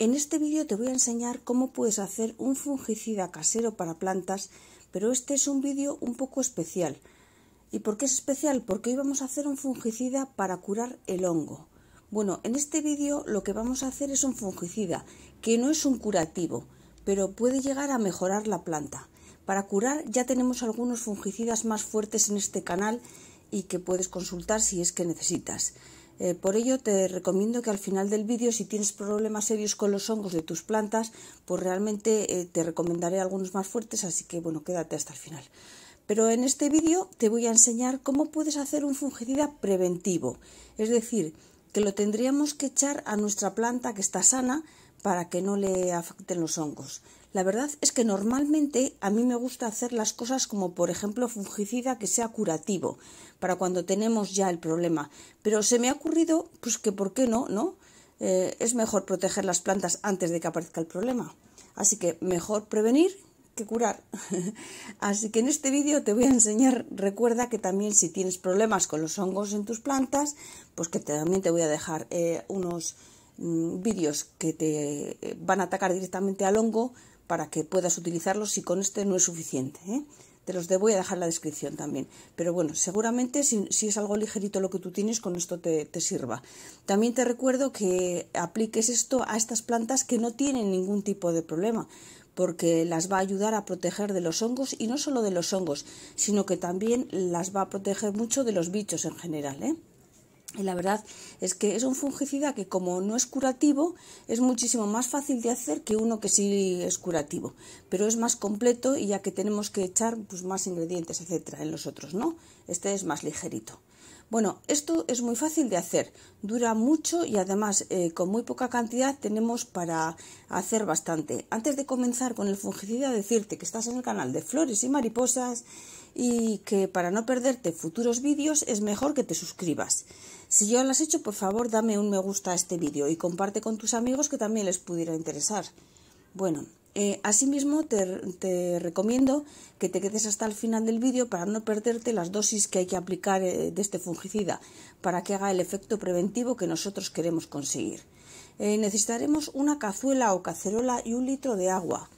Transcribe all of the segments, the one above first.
En este vídeo te voy a enseñar cómo puedes hacer un fungicida casero para plantas, pero este es un vídeo un poco especial. ¿Y por qué es especial? Porque hoy vamos a hacer un fungicida para curar el hongo. Bueno, en este vídeo lo que vamos a hacer es un fungicida, que no es un curativo, pero puede llegar a mejorar la planta. Para curar ya tenemos algunos fungicidas más fuertes en este canal y que puedes consultar si es que necesitas. Eh, por ello te recomiendo que al final del vídeo, si tienes problemas serios con los hongos de tus plantas, pues realmente eh, te recomendaré algunos más fuertes, así que bueno, quédate hasta el final. Pero en este vídeo te voy a enseñar cómo puedes hacer un fungicida preventivo, es decir, que lo tendríamos que echar a nuestra planta que está sana para que no le afecten los hongos. La verdad es que normalmente a mí me gusta hacer las cosas como por ejemplo fungicida que sea curativo, para cuando tenemos ya el problema. Pero se me ha ocurrido, pues que por qué no, ¿no? Eh, es mejor proteger las plantas antes de que aparezca el problema. Así que mejor prevenir que curar. Así que en este vídeo te voy a enseñar, recuerda que también si tienes problemas con los hongos en tus plantas, pues que también te voy a dejar eh, unos mm, vídeos que te eh, van a atacar directamente al hongo para que puedas utilizarlos si con este no es suficiente. ¿eh? Te los debo voy a dejar la descripción también. Pero bueno, seguramente si, es algo ligerito lo que tú tienes, con esto te, te, sirva. También te recuerdo que apliques esto a estas plantas que no tienen ningún tipo de problema, porque las va a ayudar a proteger de los hongos y no solo de los hongos, sino que también las va a proteger mucho de los bichos en general. ¿eh? Y la verdad es que es un fungicida que como no es curativo, es muchísimo más fácil de hacer que uno que sí es curativo, pero es más completo y ya que tenemos que echar pues, más ingredientes, etcétera, en los otros, ¿no? Este es más ligerito. Bueno, esto es muy fácil de hacer, dura mucho y además eh, con muy poca cantidad tenemos para hacer bastante. Antes de comenzar con el fungicida, decirte que estás en el canal de flores y mariposas y que para no perderte futuros vídeos es mejor que te suscribas. Si ya lo has hecho, por favor dame un me gusta a este vídeo y comparte con tus amigos que también les pudiera interesar. Bueno, eh, asimismo te, recomiendo que te quedes hasta el final del vídeo para no perderte las dosis que hay que aplicar eh, de este fungicida para que haga el efecto preventivo que nosotros queremos conseguir. Eh, necesitaremos una cazuela o cacerola y un litro de agua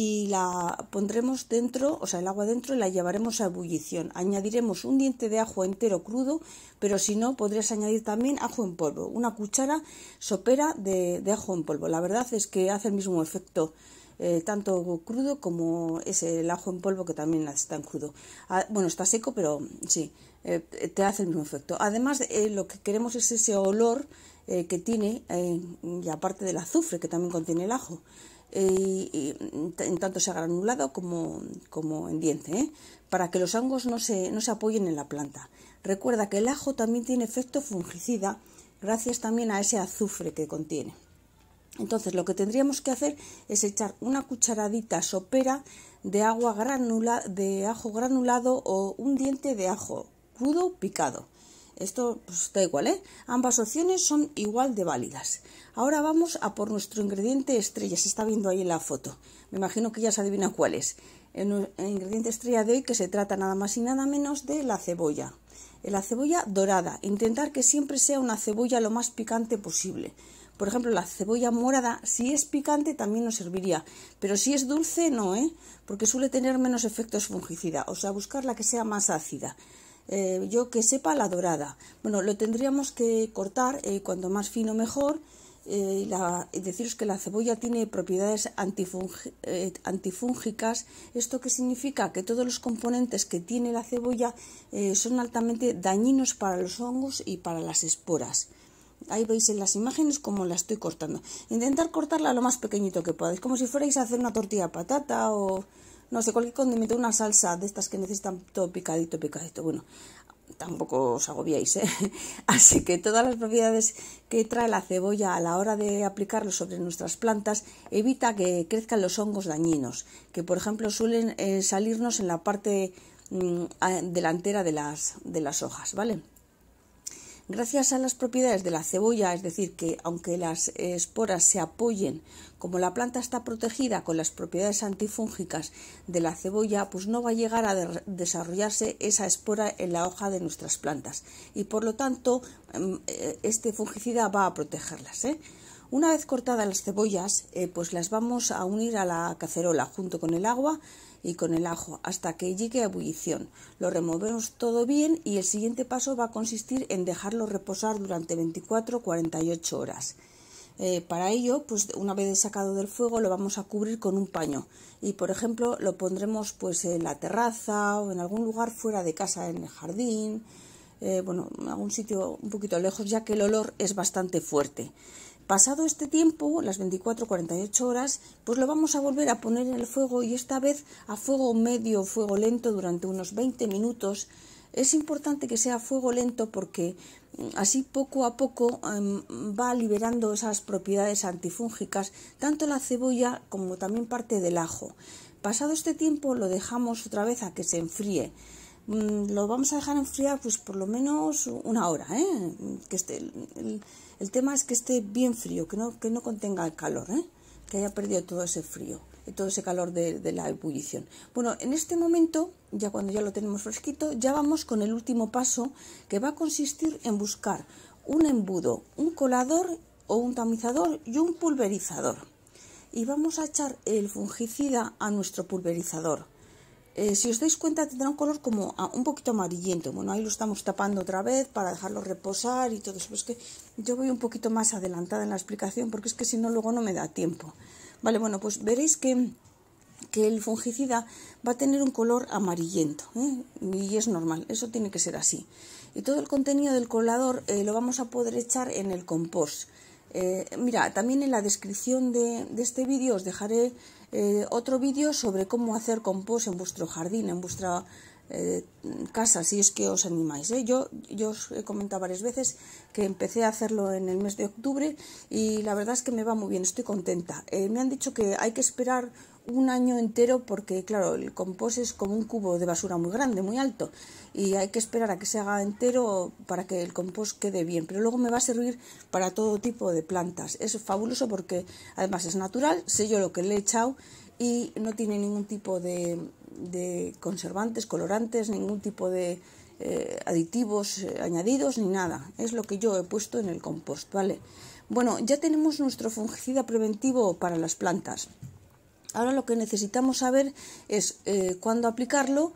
y la pondremos dentro, o sea, el agua dentro y la llevaremos a ebullición. Añadiremos un diente de ajo entero crudo, pero si no, podrías añadir también ajo en polvo, una cuchara sopera de, ajo en polvo. La verdad es que hace el mismo efecto. Eh, tanto crudo como es el ajo en polvo que también está en crudo. Ah, bueno, está seco, pero sí, eh, te hace el mismo efecto. Además, eh, lo que queremos es ese olor que tiene, y aparte del azufre que también contiene el ajo. Eh, y, en tanto sea granulado como, en diente, ¿eh? para que los hongos no se, no se apoyen en la planta. Recuerda que el ajo también tiene efecto fungicida gracias también a ese azufre que contiene. Entonces lo que tendríamos que hacer es echar una cucharadita sopera de agua granula, de ajo granulado o un diente de ajo crudo picado esto está pues, igual, ¿eh? Ambas opciones son igual de válidas. Ahora vamos a por nuestro ingrediente estrella. Se está viendo ahí en la foto. Me imagino que ya se adivina cuál es. El, el ingrediente estrella de hoy que se trata nada más y nada menos de la cebolla. La cebolla dorada. Intentar que siempre sea una cebolla lo más picante posible. Por ejemplo, la cebolla morada, si es picante, también nos serviría. Pero si es dulce, no, ¿eh? Porque suele tener menos efectos fungicida. O sea, buscar la que sea más ácida. Eh, yo que sepa la dorada. Bueno, lo tendríamos que cortar eh, cuanto más fino mejor. Eh, deciros que la cebolla tiene propiedades eh, antifúngicas. ¿Esto que significa? Que todos los componentes que tiene la cebolla son altamente dañinos para los hongos y para las esporas. Ahí veis en las imágenes cómo la estoy cortando. Intentar cortarla lo más pequeñito que podáis, como si fuerais a hacer una tortilla de patata o no sé, cualquier condimento, una salsa de estas que necesitan todo picadito, picadito. Bueno, tampoco os agobiéis, ¿eh? Así que todas las propiedades que trae la cebolla a la hora de aplicarlo sobre nuestras plantas evita que crezcan los hongos dañinos, que por ejemplo suelen eh, salirnos en la parte mm, delantera de las, de las hojas, ¿vale? Gracias a las propiedades de la cebolla, es decir, que aunque las esporas se apoyen, como la planta está protegida con las propiedades antifúngicas de la cebolla, pues no va a llegar a desarrollarse esa espora en la hoja de nuestras plantas y por lo tanto mm, eh, este fungicida va a protegerlas. ¿eh? Una vez cortadas las cebollas, eh, pues las vamos a unir a la cacerola junto con el agua y con el ajo hasta que llegue a ebullición. Lo removemos todo bien y el siguiente paso va a consistir en dejarlo reposar durante 24-48 horas. Eh, para ello, pues una vez sacado del fuego lo vamos a cubrir con un paño y por ejemplo lo pondremos pues en la terraza o en algún lugar fuera de casa, en el jardín, eh, bueno, en algún sitio un poquito lejos ya que el olor es bastante fuerte. Pasado este tiempo, las 24-48 horas, pues lo vamos a volver a poner en el fuego y esta vez a fuego medio, fuego lento durante unos 20 minutos. Es importante que sea fuego lento porque mm, así poco a poco em, va liberando esas propiedades antifúngicas, tanto la cebolla como también parte del ajo. Pasado este tiempo lo dejamos otra vez a que se enfríe. Mm, lo vamos a dejar enfriar pues por lo menos una hora, ¿eh? que esté el tema es que esté bien frío, que no, que no contenga el calor, ¿eh? que haya perdido todo ese frío, todo ese calor de, de la ebullición. Bueno, en este momento, ya cuando ya lo tenemos fresquito, ya vamos con el último paso, que va a consistir en buscar un embudo, un colador o un tamizador y un pulverizador. Y vamos a echar el fungicida a nuestro pulverizador eh, si os dais cuenta tendrá un color como ah, un poquito amarillento. Bueno, ahí lo estamos tapando otra vez para dejarlo reposar y todo eso. Pero es que yo voy un poquito más adelantada en la explicación porque es que si no luego no me da tiempo. Vale, bueno, pues veréis que, el fungicida va a tener un color amarillento ¿eh? y es normal, eso tiene que ser así. Y todo el contenido del colador eh, lo vamos a poder echar en el compost. mira, también en la descripción de este vídeo os dejaré eh, otro vídeo sobre cómo hacer compost en vuestro jardín, en vuestra eh, casa, si es que os animáis. ¿eh? Yo, yo os he comentado varias veces que empecé a hacerlo en el mes de octubre y la verdad es que me va muy bien, estoy contenta. me han dicho que hay que esperar un año entero porque, claro, el compost es como un cubo de basura muy grande, muy alto, y hay que esperar a que se haga entero para que el compost quede bien. Pero luego me va a servir para todo tipo de plantas. Es fabuloso porque además es natural, sé yo lo que le he echado y no tiene ningún tipo de, conservantes, colorantes, ningún tipo de eh, aditivos eh, añadidos ni nada. Es lo que yo he puesto en el compost, ¿vale? Bueno, ya tenemos nuestro fungicida preventivo para las plantas. Ahora lo que necesitamos saber es eh, cuándo aplicarlo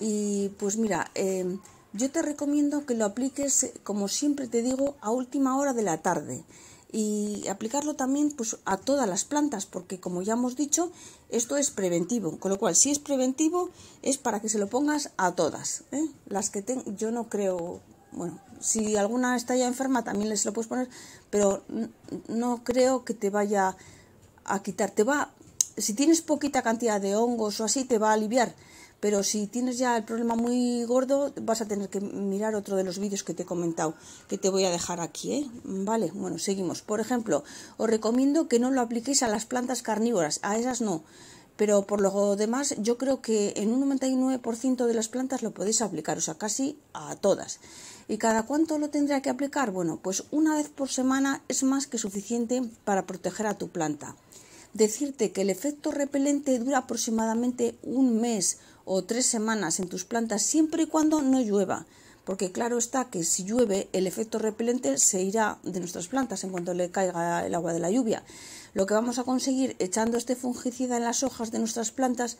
y pues mira, em, yo te recomiendo que lo apliques, como siempre te digo, a última hora de la tarde y aplicarlo también pues, a todas las plantas, porque como ya hemos dicho, esto es preventivo, con lo cual si es preventivo es para que se lo pongas a todas, ¿eh? las que tengo yo no creo, bueno, si alguna está ya enferma también les lo puedes poner, pero no creo que te vaya a quitar, te va si tienes poquita cantidad de hongos o así, te va a aliviar. Pero si tienes ya el problema muy gordo, vas a tener que mirar otro de los vídeos que te he comentado, que te voy a dejar aquí, ¿eh? Vale, bueno, seguimos. Por ejemplo, os recomiendo que no lo apliquéis a las plantas carnívoras, a esas no. Pero por lo demás, yo creo que en un 99% de las plantas lo podéis aplicar, o sea, casi a todas. ¿Y cada cuánto lo tendría que aplicar? Bueno, pues una vez por semana es más que suficiente para proteger a tu planta decirte que el efecto repelente dura aproximadamente un mes o tres semanas en tus plantas siempre y cuando no llueva. Porque claro está que si llueve el efecto repelente se irá de nuestras plantas en cuanto le caiga el agua de la lluvia. Lo que vamos a conseguir echando este fungicida en las hojas de nuestras plantas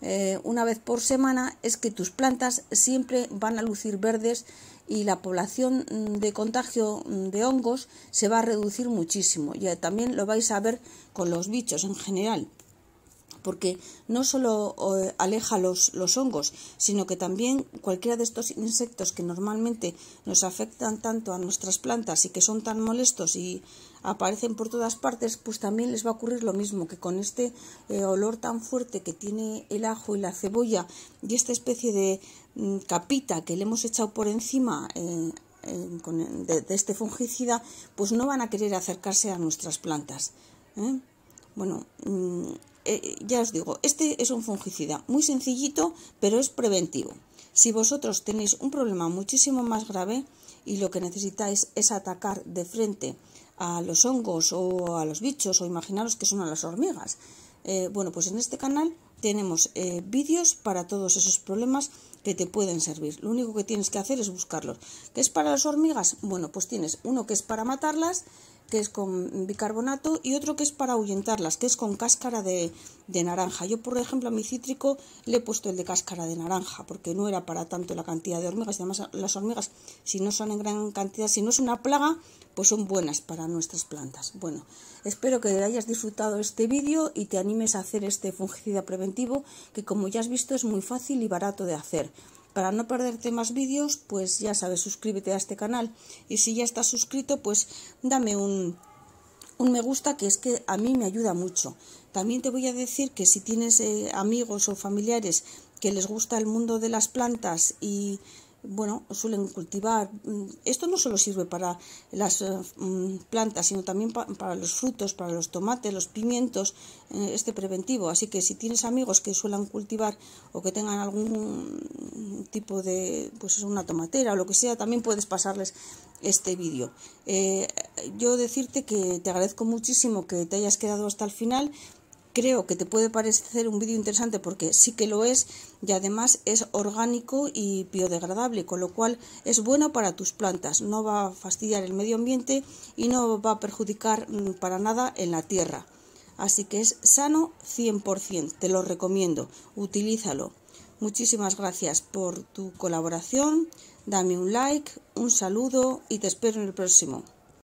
eh, una vez por semana es que tus plantas siempre van a lucir verdes y la población mm, de contagio mm, de hongos se va a reducir muchísimo. Y eh, también lo vais a ver con los bichos en general porque no solo eh, aleja los, hongos, sino que también cualquiera de estos insectos que normalmente nos afectan tanto a nuestras plantas y que son tan molestos y aparecen por todas partes, pues también les va a ocurrir lo mismo, que con este eh, olor tan fuerte que tiene el ajo y la cebolla y esta especie de mm, capita que le hemos echado por encima, eh, de, este fungicida, pues no van a querer acercarse a nuestras plantas. Bueno, mm, eh, ya os digo, este es un fungicida muy sencillito, pero es preventivo. Si vosotros tenéis un problema muchísimo más grave y lo que necesitáis es atacar de frente a los hongos o a los bichos o imaginaros que son a las hormigas, eh, bueno, pues en este canal tenemos eh, vídeos para todos esos problemas que te pueden servir. Lo único que tienes que hacer es buscarlos. ¿Qué es para las hormigas? Bueno, pues tienes uno que es para matarlas que es con bicarbonato, y otro que es para ahuyentarlas, que es con cáscara de, naranja. Yo, por ejemplo, a mi cítrico le he puesto el de cáscara de naranja, porque no era para tanto la cantidad de hormigas. Y además, las hormigas, si no son en gran cantidad, si no es una plaga, pues son buenas para nuestras plantas. Bueno, espero que hayas disfrutado este vídeo y te animes a hacer este fungicida preventivo, que como ya has visto es muy fácil y barato de hacer para no perderte más vídeos, pues ya sabes, suscríbete a este canal. Y si ya estás suscrito, pues dame un, un me gusta, que es que a mí me ayuda mucho. También te voy a decir que si tienes eh, amigos o familiares que les gusta el mundo de las plantas y bueno, suelen cultivar. Mm, esto no solo sirve para las eh, mm, plantas, sino también para los frutos, para los tomates, los pimientos, eh, este preventivo. Así que si tienes amigos que suelen cultivar o que tengan algún tipo de, pues una tomatera o lo que sea, también puedes pasarles este vídeo. Eh, yo decirte que te agradezco muchísimo que te hayas quedado hasta el final creo que te puede parecer un vídeo interesante porque sí que lo es y además es orgánico y biodegradable, con lo cual es bueno para tus plantas, no va a fastidiar el medio ambiente y no va a perjudicar mm, para nada en la tierra. Así que es sano 100%, te lo recomiendo, utilízalo. Muchísimas gracias por tu colaboración, dame un like, un saludo y te espero en el próximo.